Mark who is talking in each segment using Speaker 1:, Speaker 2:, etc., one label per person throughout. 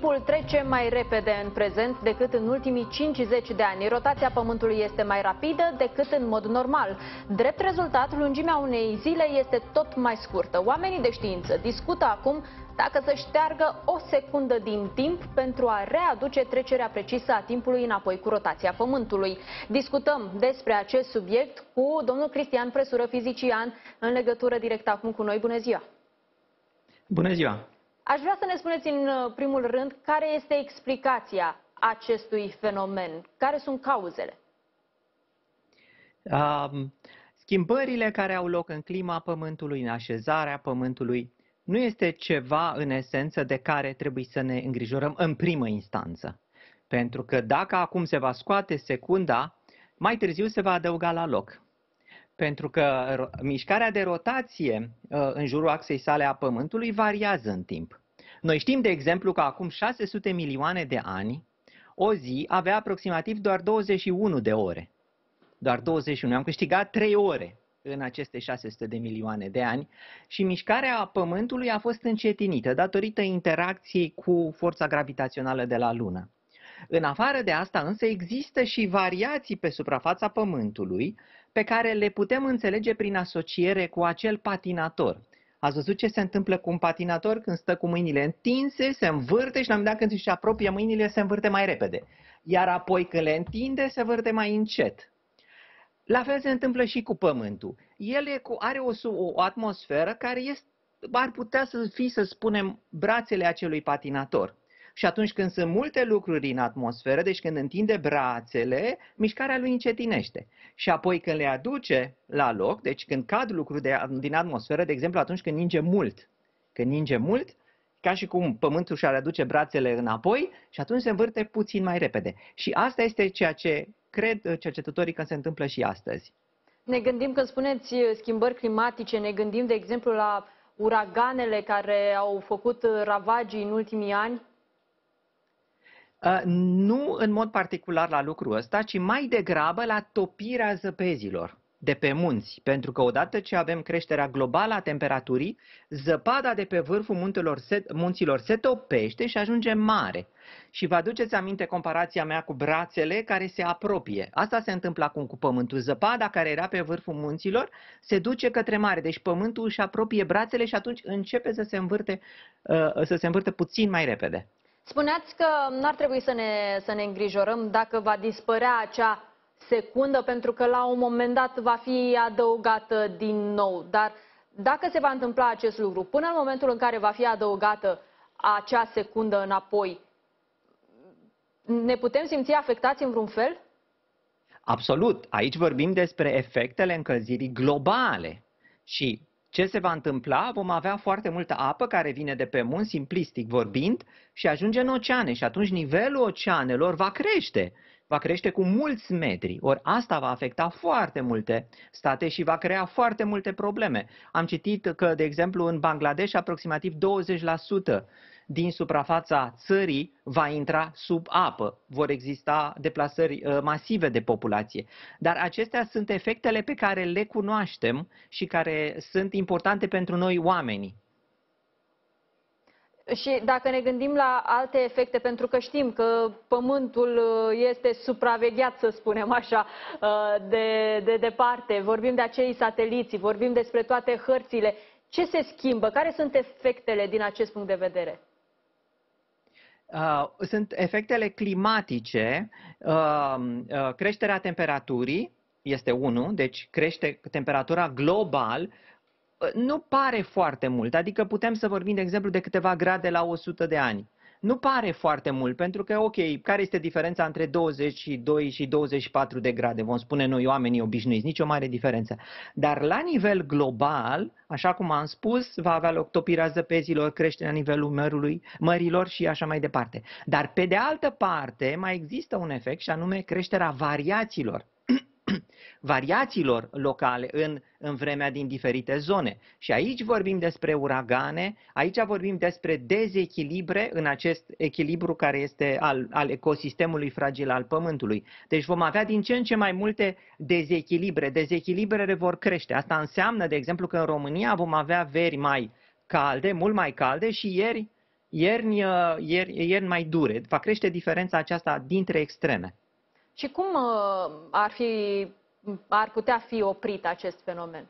Speaker 1: Timpul trece mai repede în prezent decât în ultimii 50 de ani. Rotația Pământului este mai rapidă decât în mod normal. Drept rezultat, lungimea unei zile este tot mai scurtă. Oamenii de știință discută acum dacă să șteargă o secundă din timp pentru a readuce trecerea precisă a timpului înapoi cu rotația Pământului. Discutăm despre acest subiect cu domnul Cristian Presură, fizician, în legătură direct acum cu noi. Bună ziua! Bună ziua! Aș vrea să ne spuneți în uh, primul rând care este explicația acestui fenomen, care sunt cauzele.
Speaker 2: Um, schimbările care au loc în clima Pământului, în așezarea Pământului, nu este ceva în esență de care trebuie să ne îngrijorăm în primă instanță. Pentru că dacă acum se va scoate secunda, mai târziu se va adăuga la loc. Pentru că mișcarea de rotație uh, în jurul axei sale a Pământului variază în timp. Noi știm, de exemplu, că acum 600 milioane de ani, o zi avea aproximativ doar 21 de ore. Doar 21. Am câștigat 3 ore în aceste 600 de milioane de ani și mișcarea Pământului a fost încetinită datorită interacției cu forța gravitațională de la Lună. În afară de asta însă există și variații pe suprafața Pământului pe care le putem înțelege prin asociere cu acel patinator. Ați văzut ce se întâmplă cu un patinator când stă cu mâinile întinse, se învârte și la un moment dat când își apropie mâinile se învârte mai repede. Iar apoi când le întinde se învârte mai încet. La fel se întâmplă și cu Pământul. El e cu, are o, o atmosferă care este, ar putea să fie, să spunem, brațele acelui patinator. Și atunci când sunt multe lucruri în atmosferă, deci când întinde brațele, mișcarea lui încetinește. Și apoi când le aduce la loc, deci când cad lucruri de, din atmosferă, de exemplu atunci când ninge mult, când ninge mult, ca și cum pământul și-ar aduce brațele înapoi și atunci se învârte puțin mai repede. Și asta este ceea ce cred cercetătorii că se întâmplă și astăzi.
Speaker 1: Ne gândim, când spuneți uh, schimbări climatice, ne gândim, de exemplu, la uraganele care au făcut uh, ravagii în ultimii ani?
Speaker 2: Uh, nu în mod particular la lucrul ăsta, ci mai degrabă la topirea zăpezilor de pe munți, pentru că odată ce avem creșterea globală a temperaturii, zăpada de pe vârful muntelor se, munților se topește și ajunge mare. Și vă aduceți aminte comparația mea cu brațele care se apropie. Asta se întâmplă acum cu pământul. Zăpada care era pe vârful munților se duce către mare, deci pământul își apropie brațele și atunci începe să se învârte, uh, să se învârte puțin mai repede.
Speaker 1: Spuneați că n-ar trebui să ne, să ne îngrijorăm dacă va dispărea acea secundă, pentru că la un moment dat va fi adăugată din nou. Dar dacă se va întâmpla acest lucru, până în momentul în care va fi adăugată acea secundă înapoi, ne putem simți afectați în vreun fel?
Speaker 2: Absolut. Aici vorbim despre efectele încălzirii globale. Și ce se va întâmpla? Vom avea foarte multă apă care vine de pe munți, simplistic vorbind, și ajunge în oceane și atunci nivelul oceanelor va crește. Va crește cu mulți metri. Ori asta va afecta foarte multe state și va crea foarte multe probleme. Am citit că, de exemplu, în Bangladesh aproximativ 20% din suprafața țării va intra sub apă. Vor exista deplasări uh, masive de populație. Dar acestea sunt efectele pe care le cunoaștem și care sunt importante pentru noi oamenii.
Speaker 1: Și dacă ne gândim la alte efecte, pentru că știm că pământul uh, este supravegheat, să spunem așa, uh, de, de departe, vorbim de acei sateliți, vorbim despre toate hărțile, ce se schimbă? Care sunt efectele din acest punct de vedere?
Speaker 2: Uh, sunt efectele climatice, uh, uh, creșterea temperaturii este unul, deci crește temperatura global, uh, nu pare foarte mult, adică putem să vorbim, de exemplu, de câteva grade la 100 de ani nu pare foarte mult, pentru că, ok, care este diferența între 22 și 24 de grade? Vom spune noi oamenii obișnuiți, nicio mare diferență. Dar la nivel global, așa cum am spus, va avea loc topirea zăpezilor, creșterea nivelului mărului, mărilor și așa mai departe. Dar, pe de altă parte, mai există un efect și anume creșterea variațiilor variațiilor locale în, în vremea din diferite zone. Și aici vorbim despre uragane, aici vorbim despre dezechilibre în acest echilibru care este al, al ecosistemului fragil al Pământului. Deci vom avea din ce în ce mai multe dezechilibre. Dezechilibrele vor crește. Asta înseamnă, de exemplu, că în România vom avea veri mai calde, mult mai calde și ieri, ierni, ierni, ierni mai dure. Va crește diferența aceasta dintre extreme.
Speaker 1: Și cum uh, ar, fi, ar putea fi oprit acest fenomen?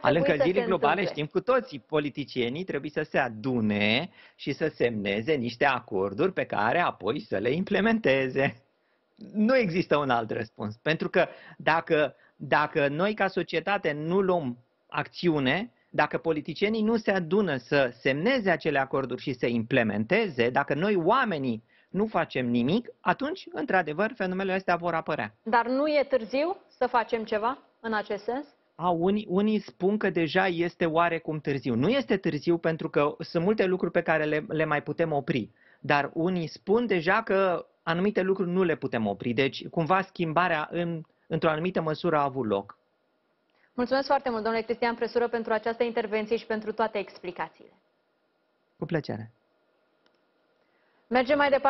Speaker 1: Al încălzirii globale știm
Speaker 2: cu toții, politicienii trebuie să se adune și să semneze niște acorduri pe care apoi să le implementeze. Nu există un alt răspuns, pentru că dacă, dacă noi ca societate nu luăm acțiune, dacă politicienii nu se adună să semneze acele acorduri și să implementeze, dacă noi oamenii nu facem nimic, atunci, într-adevăr, fenomenele astea vor apărea.
Speaker 1: Dar nu e târziu să facem ceva în acest sens?
Speaker 2: A, unii, unii spun că deja este oarecum târziu. Nu este târziu pentru că sunt multe lucruri pe care le, le mai putem opri. Dar unii spun deja că anumite lucruri nu le putem opri. Deci, cumva, schimbarea în, într-o anumită măsură a avut loc.
Speaker 1: Mulțumesc foarte mult, domnule Cristian Presură, pentru această intervenție și pentru toate explicațiile. Cu plăcere. Mergem mai departe.